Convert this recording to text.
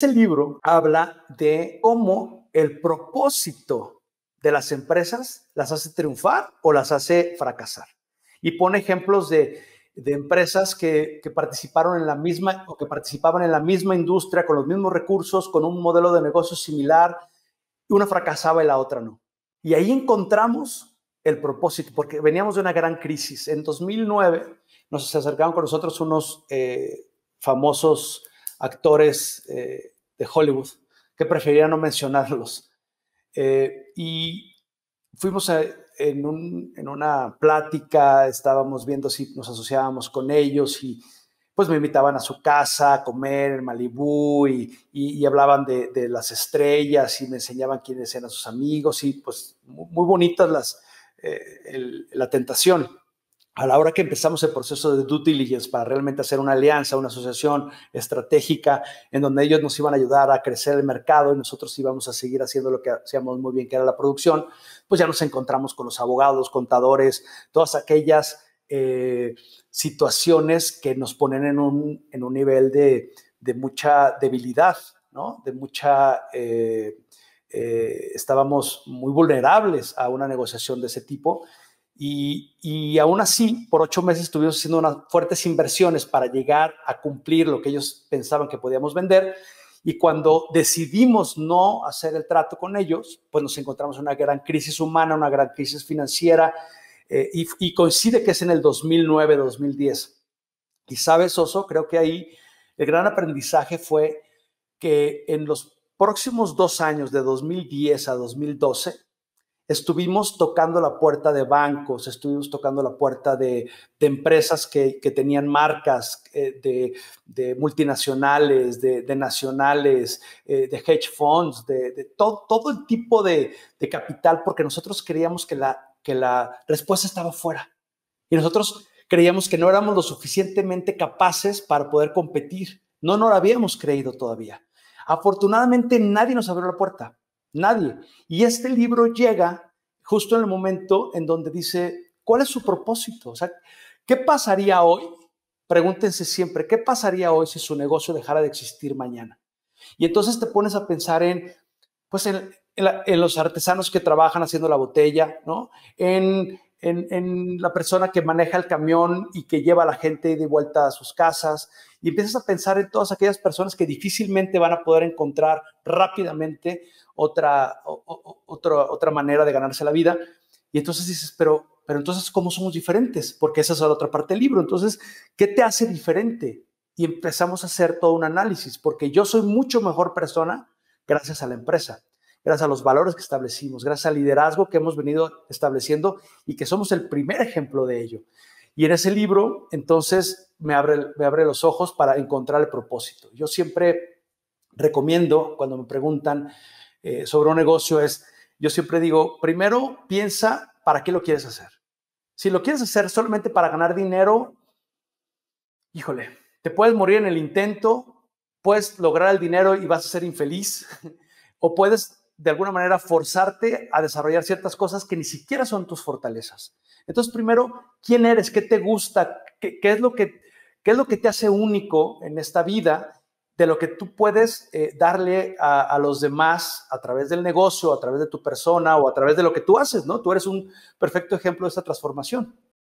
Este libro habla de cómo el propósito de las empresas las hace triunfar o las hace fracasar. Y pone ejemplos de, empresas que, participaron en la misma o que participaban en la misma industria con los mismos recursos, con un modelo de negocio similar, una fracasaba y la otra no. Y ahí encontramos el propósito, porque veníamos de una gran crisis. En 2009 nos acercaron con nosotros unos eh, famosos actores eh, de Hollywood, que prefería no mencionarlos. Eh, y fuimos en, un, en, una plática, estábamos viendo si nos asociábamos con ellos y pues me invitaban a su casa a comer en Malibú y, y, hablaban de, las estrellas y me enseñaban quiénes eran sus amigos y pues muy, bonitas las, eh, la tentación a la hora que empezamos el proceso de due diligence para realmente hacer una alianza, una asociación estratégica en donde ellos nos iban a ayudar a crecer el mercado y nosotros íbamos a seguir haciendo lo que hacíamos muy bien, que era la producción, pues ya nos encontramos con los abogados, contadores, todas aquellas eh, situaciones que nos ponen en un, nivel de, mucha debilidad, ¿no? De mucha... Eh, eh, estábamos muy vulnerables a una negociación de ese tipo y, aún así, por ocho meses estuvimos haciendo unas fuertes inversiones para llegar a cumplir lo que ellos pensaban que podíamos vender. Y cuando decidimos no hacer el trato con ellos, pues nos encontramos en una gran crisis humana, una gran crisis financiera, eh, y, y, coincide que es en el 2009-2010. Y sabes, Oso, creo que ahí el gran aprendizaje fue que en los próximos dos años, de 2010 a 2012, estuvimos tocando la puerta de bancos, estuvimos tocando la puerta de, empresas que, que, tenían marcas, eh, de, de, multinacionales, de, de nacionales, eh, de hedge funds, de, todo, todo el tipo de, capital, porque nosotros creíamos que la, que la respuesta estaba fuera. Y nosotros creíamos que no éramos lo suficientemente capaces para poder competir. No, no lo habíamos creído todavía. Afortunadamente nadie nos abrió la puerta. Nadie. Y este libro llega justo en el momento en donde dice, ¿cuál es su propósito? O sea, ¿qué pasaría hoy? Pregúntense siempre, ¿qué pasaría hoy si su negocio dejara de existir mañana? Y entonces te pones a pensar en, pues, en los artesanos que trabajan haciendo la botella, ¿no? En en, la persona que maneja el camión y que lleva a la gente de vuelta a sus casas, y empiezas a pensar en todas aquellas personas que difícilmente van a poder encontrar rápidamente otra, otra, otra manera de ganarse la vida. Y entonces dices, pero, pero entonces, ¿cómo somos diferentes? Porque esa es la otra parte del libro. Entonces, ¿qué te hace diferente? Y empezamos a hacer todo un análisis, porque yo soy mucho mejor persona gracias a la empresa gracias a los valores que establecimos, gracias al liderazgo que hemos venido estableciendo y que somos el primer ejemplo de ello. Y en ese libro, entonces, me abre, me abre los ojos para encontrar el propósito. Yo siempre recomiendo, cuando me preguntan eh, sobre un negocio, es, yo siempre digo, primero piensa para qué lo quieres hacer. Si lo quieres hacer solamente para ganar dinero, híjole, te puedes morir en el intento, puedes lograr el dinero y vas a ser infeliz, o puedes de alguna manera forzarte a desarrollar ciertas cosas que ni siquiera son tus fortalezas. Entonces, primero, ¿quién eres? ¿Qué te gusta? ¿Qué, es, lo que, qué es lo que te hace único en esta vida de lo que tú puedes eh, darle a, los demás a través del negocio, a través de tu persona o a través de lo que tú haces, ¿no? Tú eres un perfecto ejemplo de esta transformación.